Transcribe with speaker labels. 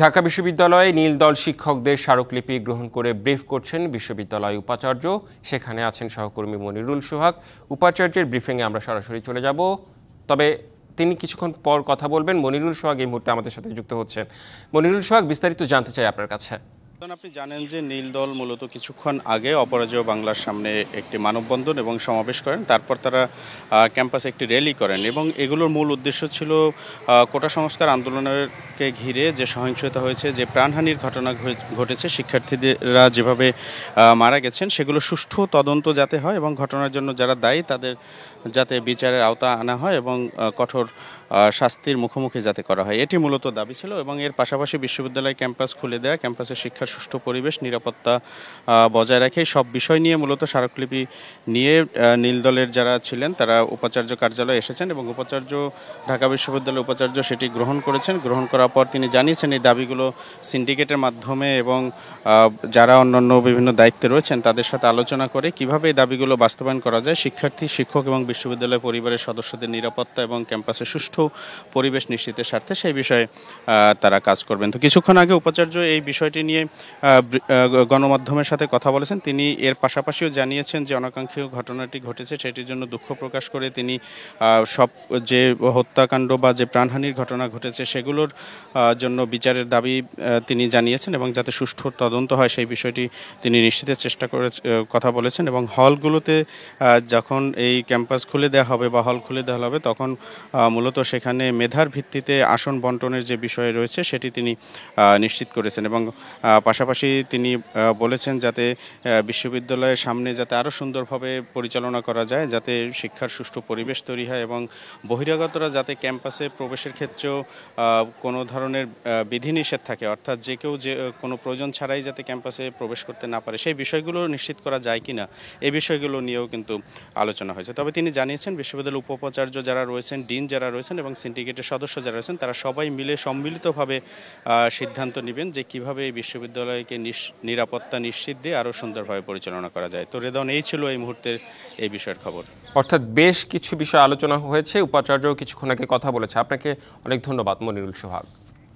Speaker 1: ঢাকা বিশ্ববিদ্যালয়ে নীল দল শিক্ষকদের স্মারকলিপি গ্রহণ করে ব্রিফ করছেন বিশ্ববিদ্যালয় উপাচার্য সেখানে আছেন সহকর্মী মনিরুল সোহাগ উপাচার্যের ব্রিফিংয়ে আমরা সরাসরি চলে যাব তবে তিনি কিছুক্ষণ পর কথা বলবেন মনিরুল সোহাগ এই মুহূর্তে আমাদের সাথে যুক্ত হচ্ছেন মনিরুল সোহাগ বিস্তারিত জানতে চাই আপনার কাছে আপনি জানেন যে
Speaker 2: নীল দল মূলত কিছুক্ষণ আগে অপরাজেয় বাংলার সামনে একটি মানববন্ধন এবং সমাবেশ করেন তারপর তারা ক্যাম্পাসে একটি র্যালি করেন এবং এগুলোর মূল উদ্দেশ্য ছিল কোটা সংস্কার আন্দোলনকে ঘিরে যে সহিংসতা হয়েছে যে প্রাণহানির ঘটনা ঘটেছে শিক্ষার্থীরা যেভাবে মারা গেছেন সেগুলো সুষ্ঠু তদন্ত যাতে হয় এবং ঘটনার জন্য যারা দায়ী তাদের যাতে বিচারের আওতা আনা হয় এবং কঠোর শাস্তির মুখোমুখি যাতে করা হয় এটি মূলত দাবি ছিল এবং এর পাশাপাশি বিশ্ববিদ্যালয় ক্যাম্পাস খুলে দেওয়া ক্যাম্পাসের শিক্ষার সুষ্ঠু পরিবেশ নিরাপত্তা বজায় রাখে সব বিষয় নিয়ে মূলত স্মারকলিপি নিয়ে নীল দলের যারা ছিলেন তারা উপাচার্য কার্যালয়ে এসেছেন এবং উপাচার্য ঢাকা বিশ্ববিদ্যালয় উপাচার্য সেটি গ্রহণ করেছেন গ্রহণ করার পর তিনি জানিয়েছেন এই দাবিগুলো সিন্ডিকেটের মাধ্যমে এবং যারা অন্যান্য বিভিন্ন দায়িত্বে রয়েছেন তাদের সাথে আলোচনা করে কিভাবে এই দাবিগুলো বাস্তবায়ন করা যায় শিক্ষার্থী শিক্ষক এবং বিশ্ববিদ্যালয় পরিবারের সদস্যদের নিরাপত্তা এবং ক্যাম্পাসের সুষ্ঠু সুষ্ঠু পরিবেশ নিশ্চিতের স্বার্থে সেই বিষয়ে তারা কাজ করবেন তো কিছুক্ষণ আগে উপাচার্য এই বিষয়টি নিয়ে গণমাধ্যমের সাথে কথা বলেছেন তিনি এর পাশাপাশিও জানিয়েছেন যে অনাকাঙ্ক্ষীয় ঘটনাটি ঘটেছে সেটির জন্য দুঃখ প্রকাশ করে তিনি সব যে হত্যাকাণ্ড বা যে প্রাণহানির ঘটনা ঘটেছে সেগুলোর জন্য বিচারের দাবি তিনি জানিয়েছেন এবং যাতে সুষ্ঠু তদন্ত হয় সেই বিষয়টি তিনি নিশ্চিতের চেষ্টা করে কথা বলেছেন এবং হলগুলোতে যখন এই ক্যাম্পাস খুলে দেওয়া হবে বা হল খুলে দেওয়া হবে তখন মূলত সেখানে মেধার ভিত্তিতে আসন বন্টনের যে বিষয় রয়েছে সেটি তিনি নিশ্চিত করেছেন এবং পাশাপাশি তিনি বলেছেন যাতে বিশ্ববিদ্যালয়ের সামনে যাতে আরও সুন্দরভাবে পরিচালনা করা যায় যাতে শিক্ষার সুষ্ঠু পরিবেশ তৈরি হয় এবং বহিরাগতরা যাতে ক্যাম্পাসে প্রবেশের ক্ষেত্রেও কোনো ধরনের বিধিনিষেধ থাকে অর্থাৎ যে কেউ যে কোনো প্রয়োজন ছাড়াই যাতে ক্যাম্পাসে প্রবেশ করতে না পারে সেই বিষয়গুলো নিশ্চিত করা যায় কি না এই বিষয়গুলো নিয়েও কিন্তু আলোচনা হয়েছে তবে তিনি জানিয়েছেন বিশ্ববিদ্যালয়ের উপাচার্য যারা রয়েছেন ডিন যারা রয়েছেন রয়েছেন এবং সিন্ডিকেটের সদস্য যারা রয়েছেন তারা সবাই মিলে সম্মিলিতভাবে সিদ্ধান্ত নেবেন যে কিভাবে এই বিশ্ববিদ্যালয়কে নিরাপত্তা নিশ্চিত দিয়ে আরও সুন্দরভাবে পরিচালনা করা
Speaker 1: যায় তো রেদন এই ছিল এই মুহূর্তের এই বিষয়ের খবর অর্থাৎ বেশ কিছু বিষয় আলোচনা হয়েছে উপাচার্য কিছুক্ষণ আগে কথা বলেছে আপনাকে অনেক ধন্যবাদ মনিরুল সোহাগ